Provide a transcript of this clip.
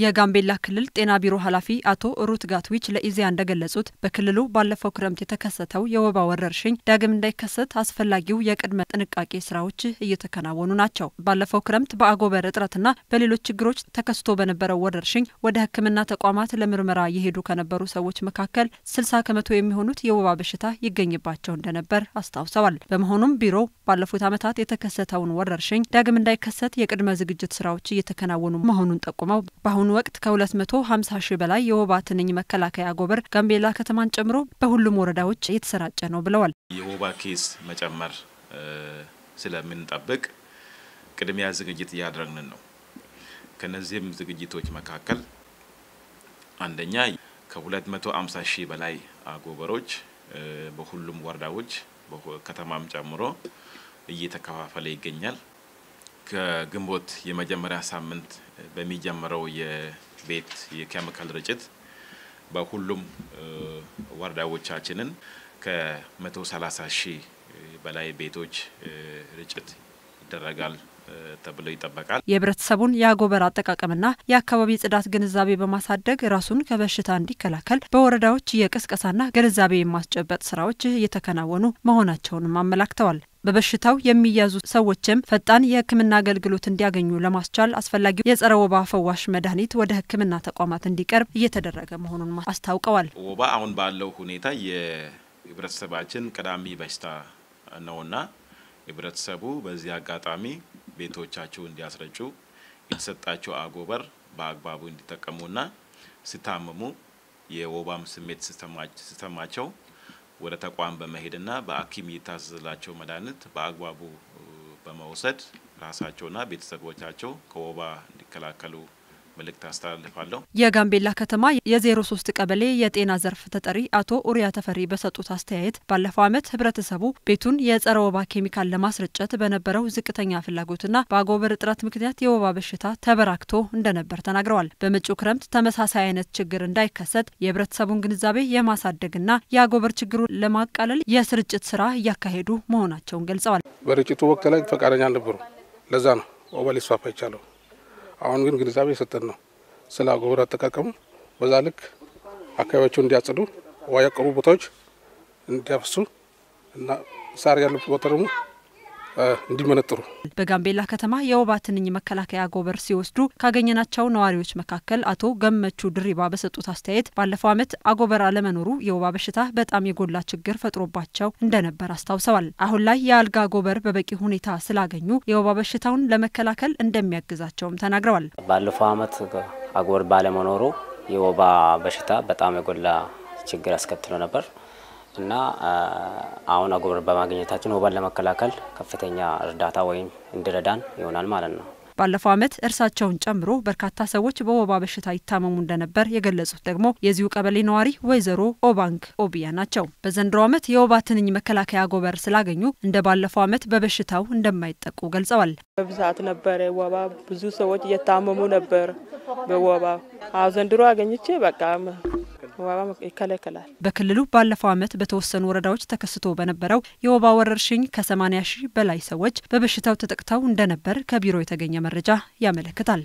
የጋምቤላ ክልል ጤና ቢሮ ኃላፊ አቶ ሩት ጋትዊች ለኢዜአ እንደገለጹት በክልሉ ባለፈው ክረምት የተከሰተው የወባ ወረርሽኝ ዳግም እንዳይከሰት አስፈላጊው የቅድመ ጥንቃቄ ስራዎች እየተከናወኑ ናቸው። ባለፈው ክረምት በአጎበር እጥረትና በሌሎች ችግሮች ተከስቶ በነበረው ወረርሽኝ ወደ ሕክምና ተቋማት ለምርመራ የሄዱ ከነበሩ ሰዎች መካከል 60 ከመቶ የሚሆኑት የወባ በሽታ ይገኝባቸው እንደነበር አስታውሰዋል። በመሆኑም ቢሮው ባለፉት ዓመታት የተከሰተውን ወረርሽኝ ዳግም እንዳይከሰት የቅድመ ዝግጅት ስራዎች እየተከናወኑ መሆኑን ጠቁመው በአሁኑ ወቅት ከ250 ሺህ በላይ የወባ ትንኝ መከላከያ ጎበር ጋምቤላ ከተማን ጨምሮ በሁሉም ወረዳዎች እየተሰራጨ ነው ብለዋል። የወባ ኬስ መጨመር ስለምንጠብቅ ቅድሚያ ዝግጅት እያደረግን ነው። ከነዚህም ዝግጅቶች መካከል አንደኛ ከ250 ሺህ በላይ አጎበሮች በሁሉም ወረዳዎች ከተማም ጨምሮ እየተከፋፈለ ይገኛል። ከግንቦት የመጀመሪያ ሳምንት በሚጀምረው የቤት የኬሚካል ርጭት በሁሉም ወረዳዎቻችንን ከ130 ሺህ በላይ ቤቶች ርጭት ይደረጋል ተብሎ ይጠበቃል። የህብረተሰቡን የአጎበር አጠቃቀምና የአካባቢ ጽዳት ግንዛቤ በማሳደግ ራሱን ከበሽታ እንዲከላከል በወረዳዎች የቅስቀሳና ግንዛቤ የማስጨበጥ ስራዎች እየተከናወኑ መሆናቸውንም አመላክተዋል። በበሽታው የሚያዙ ሰዎችም ፈጣን የህክምና አገልግሎት እንዲያገኙ ለማስቻል አስፈላጊው የጸረ ወባ ፈዋሽ መድኃኒት ወደ ህክምና ተቋማት እንዲቀርብ እየተደረገ መሆኑን አስታውቀዋል። ወባ አሁን ባለው ሁኔታ የህብረተሰባችን ቀዳሚ በሽታ ነውና ህብረተሰቡ በዚህ አጋጣሚ ቤቶቻቸው እንዲያስረጩ የተሰጣቸው አጎበር በአግባቡ እንዲጠቀሙና ሲታመሙ የወባም ስሜት ሲሰማቸው ወደ ተቋም በመሄድና በሐኪም የታዘዘላቸው መድኃኒት በአግባቡ በመውሰድ ራሳቸውና ቤተሰቦቻቸው ከወባ እንዲከላከሉ መልእክት አስተላልፋለሁ። የጋምቤላ ከተማ የዜሮ ሶስት ቀበሌ የጤና ዘርፍ ተጠሪ አቶ ኡሪያ ተፈሪ በሰጡት አስተያየት ባለፈው ዓመት ህብረተሰቡ ቤቱን የጸረ ወባ ኬሚካል ለማስረጨት በነበረው ዝቅተኛ ፍላጎትና በአጎበር እጥረት ምክንያት የወባ በሽታ ተበራክቶ እንደነበር ተናግረዋል። በመጪው ክረምት ተመሳሳይ አይነት ችግር እንዳይከሰት የህብረተሰቡን ግንዛቤ የማሳደግና የአጎበር ችግሩን ለማቃለል የስርጭት ስራ እያካሄዱ መሆናቸውን ገልጸዋል። በርጭቱ ወቅት ላይ ፈቃደኛ አልነበሩ። ለዛ ነው ወባ ሊስፋፋ ይቻለው አሁን ግን ግንዛቤ የሰጠን ነው ስለ አጎበር አጠቃቀሙ በዛ ልክ አካባቢያቸው እንዲያጽዱ፣ ውሃ ያቀሩ ቦታዎች እንዲያፍሱ እና ሳር ያለበት ቦታ ደግሞ እንዲመነጥሩ። በጋምቤላ ከተማ የወባ ትንኝ መከላከያ ጎበር ሲወስዱ ካገኘናቸው ነዋሪዎች መካከል አቶ ገመቹ ድሪባ በሰጡት አስተያየት ባለፈው ዓመት አጎበር አለመኖሩ የወባ በሽታ በጣም የጎላ ችግር ፈጥሮባቸው እንደነበር አስታውሰዋል። አሁን ላይ የአልጋ ጎበር በበቂ ሁኔታ ስላገኙ የወባ በሽታውን ለመከላከል እንደሚያግዛቸውም ተናግረዋል። ባለፈው ዓመት አጎበር ባለመኖሩ የወባ በሽታ በጣም የጎላ ችግር አስከትሎ ነበር። እና አሁን አጎበር በማግኘታችን ወባን ለመከላከል ከፍተኛ እርዳታ ወይም እንዲረዳን ይሆናል ማለት ነው። ባለፈው ዓመት እርሳቸውን ጨምሮ በርካታ ሰዎች በወባ በሽታ ይታመሙ እንደነበር የገለጹት ደግሞ የዚሁ ቀበሌ ነዋሪ ወይዘሮ ኦባንክ ኦቢያ ናቸው። በዘንድሮ ዓመት የወባ ትንኝ መከላከያ አጎበር ስላገኙ እንደ ባለፈው ዓመት በበሽታው እንደማይጠቁ ገልጸዋል። በብዛት ነበር ወባ፣ ብዙ ሰዎች እየታመሙ ነበር በወባ። አዎ ዘንድሮ አገኝቼ በቃ ወባ ይከለከላል። በክልሉ ባለፈው ዓመት በተወሰኑ ወረዳዎች ተከስቶ በነበረው የወባ ወረርሽኝ ከ80 ሺህ በላይ ሰዎች በበሽታው ተጠቅተው እንደነበር ከቢሮ የተገኘ መረጃ ያመለክታል።